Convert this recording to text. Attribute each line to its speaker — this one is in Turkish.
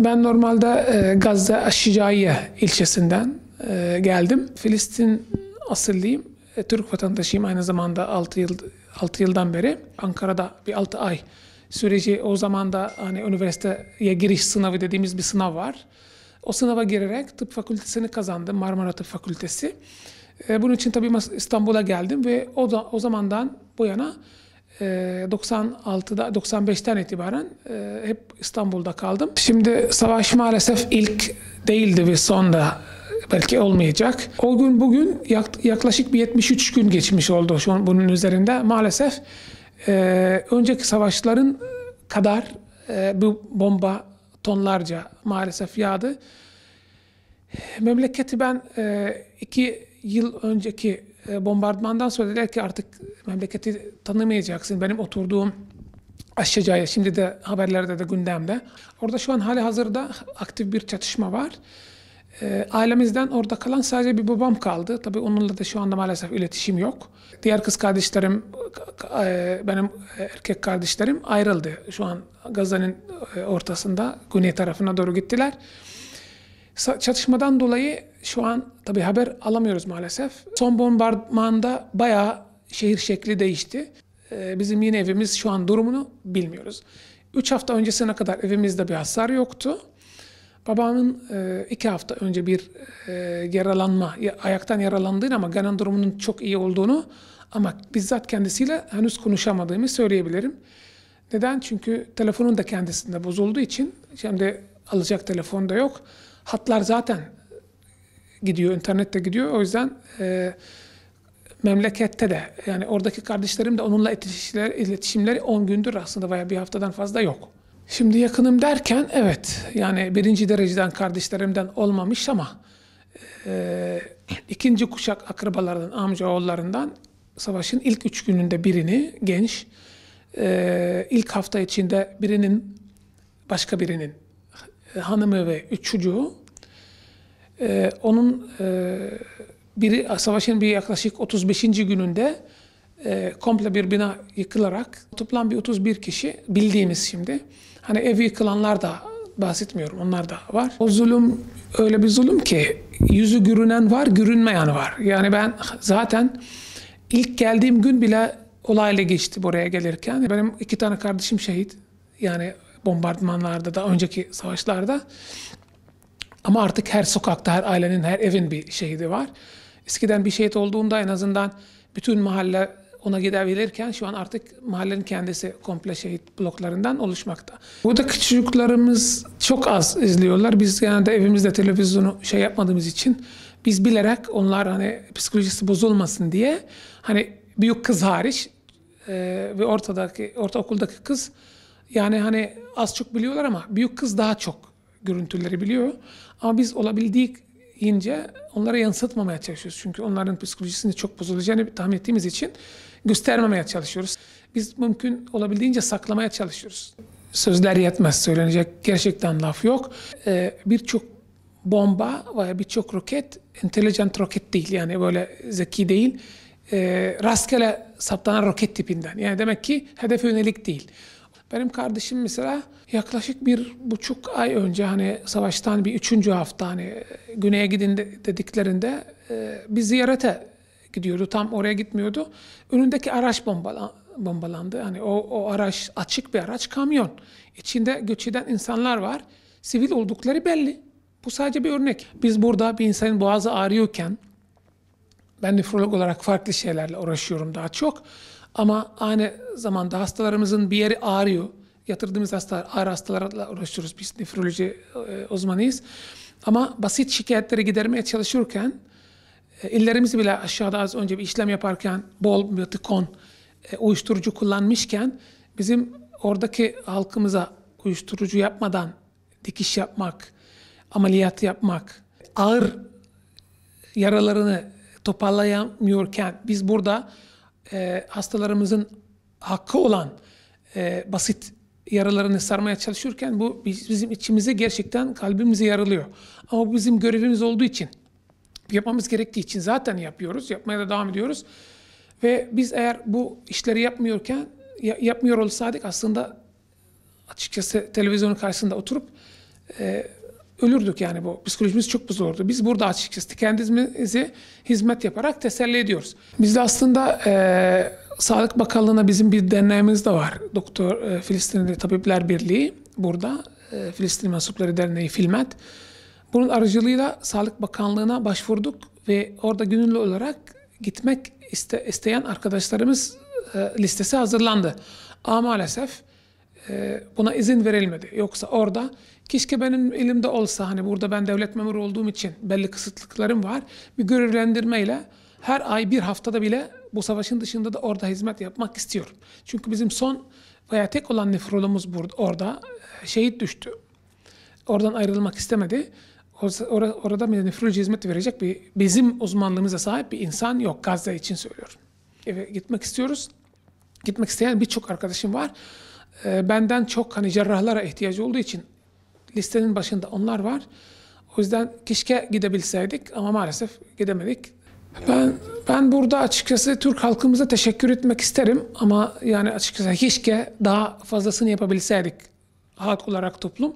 Speaker 1: Ben normalde e, Gazze Aşicaiye ilçesinden e, geldim. Filistin asıllıyım. E, Türk vatandaşıyım aynı zamanda 6 yıl 6 yıldan beri. Ankara'da bir 6 ay süreci o zaman da hani üniversiteye giriş sınavı dediğimiz bir sınav var. O sınava girerek tıp fakültesini kazandım. Marmara Tıp Fakültesi. bunun için tabii İstanbul'a geldim ve o da o zamandan bu yana 96'da ee, 95'ten itibaren e, hep İstanbul'da kaldım. Şimdi savaş maalesef ilk değildi ve son da belki olmayacak. O gün bugün yaklaşık bir 73 gün geçmiş oldu şu an bunun üzerinde. Maalesef e, önceki savaşların kadar e, bu bomba tonlarca maalesef yağdı. Memleketi ben iki yıl önceki e, bombardımandan sonra dediler ki artık memleketi tanımayacaksın. Benim oturduğum Aşçıca'ya şimdi de haberlerde de gündemde. Orada şu an hali hazırda aktif bir çatışma var. E, ailemizden orada kalan sadece bir babam kaldı. Tabii onunla da şu anda maalesef iletişim yok. Diğer kız kardeşlerim, e, benim erkek kardeşlerim ayrıldı. Şu an Gazze'nin ortasında, güney tarafına doğru gittiler. Çatışmadan dolayı şu an tabii haber alamıyoruz maalesef. Son bombardmanda bayağı şehir şekli değişti. Ee, bizim yine evimiz şu an durumunu bilmiyoruz. Üç hafta öncesine kadar evimizde bir hasar yoktu. Babamın e, iki hafta önce bir e, yaralanma, ayaktan yaralandığını ama genel durumunun çok iyi olduğunu ama bizzat kendisiyle henüz konuşamadığımı söyleyebilirim. Neden? Çünkü telefonun da kendisinde bozulduğu için şimdi alacak telefon da yok. Hatlar zaten gidiyor, internet de gidiyor. O yüzden e, memlekette de yani oradaki kardeşlerim de onunla iletişimleri, iletişimleri 10 gündür aslında veya bir haftadan fazla yok. Şimdi yakınım derken evet yani birinci dereceden kardeşlerimden olmamış ama e, ikinci kuşak akrabalardan, amca oğullarından savaşın ilk üç gününde birini genç, e, ilk hafta içinde birinin başka birinin e, hanımı ve üç çocuğu ee, onun e, biri, savaşın bir yaklaşık 35. gününde e, komple bir bina yıkılarak toplam bir 31 kişi bildiğimiz şimdi. Hani evi yıkılanlar da bahsetmiyorum onlar da var. O zulüm öyle bir zulüm ki yüzü görünen var görünmeyen var. Yani ben zaten ilk geldiğim gün bile olayla geçti buraya gelirken. Benim iki tane kardeşim şehit yani bombardımanlarda da önceki savaşlarda. Ama artık her sokakta, her ailenin, her evin bir şehidi var. Eskiden bir şehit olduğunda en azından bütün mahalle ona gidebilirken şu an artık mahallenin kendisi komple şehit bloklarından oluşmakta. Burada küçüklerimiz çok az izliyorlar. Biz genelde evimizde televizyonu şey yapmadığımız için biz bilerek onlar hani psikolojisi bozulmasın diye hani büyük kız hariç e, ve ortadaki ortaokuldaki kız yani hani az çok biliyorlar ama büyük kız daha çok görüntüleri biliyor. Ama biz olabildiğince onlara yansıtmamaya çalışıyoruz. Çünkü onların psikolojisini çok bozulacağını tahmin ettiğimiz için göstermemeye çalışıyoruz. Biz mümkün olabildiğince saklamaya çalışıyoruz. Sözler yetmez, söylenecek gerçekten laf yok. Ee, birçok bomba veya birçok roket intelligent roket değil yani böyle zeki değil. E, rastgele saptanan roket tipinden. Yani demek ki hedef yönelik değil. Benim kardeşim mesela yaklaşık bir buçuk ay önce hani savaştan bir üçüncü hafta hani e, güneye gidin dediklerinde e, bir ziyarete gidiyordu. Tam oraya gitmiyordu. Önündeki araç bombalandı. Hani o, o araç açık bir araç kamyon. İçinde göç eden insanlar var. Sivil oldukları belli. Bu sadece bir örnek. Biz burada bir insanın boğazı ağrıyorken ben nefrolog olarak farklı şeylerle uğraşıyorum daha çok. Ama aynı zamanda hastalarımızın bir yeri ağrıyor. Yatırdığımız hastalar, ağır hastalarla uğraşıyoruz. Biz nefroloji e, uzmanıyız. Ama basit şikayetleri gidermeye çalışırken e, illerimizi bile aşağıda az önce bir işlem yaparken bol biotikon, e, uyuşturucu kullanmışken bizim oradaki halkımıza uyuşturucu yapmadan dikiş yapmak, ameliyat yapmak, ağır yaralarını toparlayamıyorken biz burada e, hastalarımızın hakkı olan e, basit yaralarını sarmaya çalışırken bu bizim içimize gerçekten kalbimize yaralıyor. Ama bu bizim görevimiz olduğu için, yapmamız gerektiği için zaten yapıyoruz, yapmaya da devam ediyoruz. Ve biz eğer bu işleri yapmıyorken, yapmıyor olsaydık aslında açıkçası televizyonun karşısında oturup e, ölürdük yani bu. Psikolojimiz çok bu Biz burada açıkçası kendimizi hizmet yaparak teselli ediyoruz. Biz de aslında e, Sağlık Bakanlığı'na bizim bir derneğimiz de var. Doktor e, Filistinli Tabipler Birliği burada. E, Filistin Mensupları Derneği Filmet. Bunun aracılığıyla Sağlık Bakanlığı'na başvurduk ve orada gönüllü olarak gitmek iste, isteyen arkadaşlarımız e, listesi hazırlandı. Ama maalesef e, buna izin verilmedi. Yoksa orada Keşke benim elimde olsa hani burada ben devlet memuru olduğum için belli kısıtlıklarım var. Bir görevlendirmeyle her ay bir haftada bile bu savaşın dışında da orada hizmet yapmak istiyorum. Çünkü bizim son veya tek olan nefrolumuz burada, orada e, şehit düştü. Oradan ayrılmak istemedi. Orada, orada bir nefroloji hizmet verecek bir bizim uzmanlığımıza sahip bir insan yok. Gazze için söylüyorum. Eve gitmek istiyoruz. Gitmek isteyen birçok arkadaşım var. E, benden çok hani cerrahlara ihtiyacı olduğu için listenin başında onlar var. O yüzden keşke gidebilseydik ama maalesef gidemedik. Ben ben burada açıkçası Türk halkımıza teşekkür etmek isterim ama yani açıkçası keşke daha fazlasını yapabilseydik halk olarak toplum.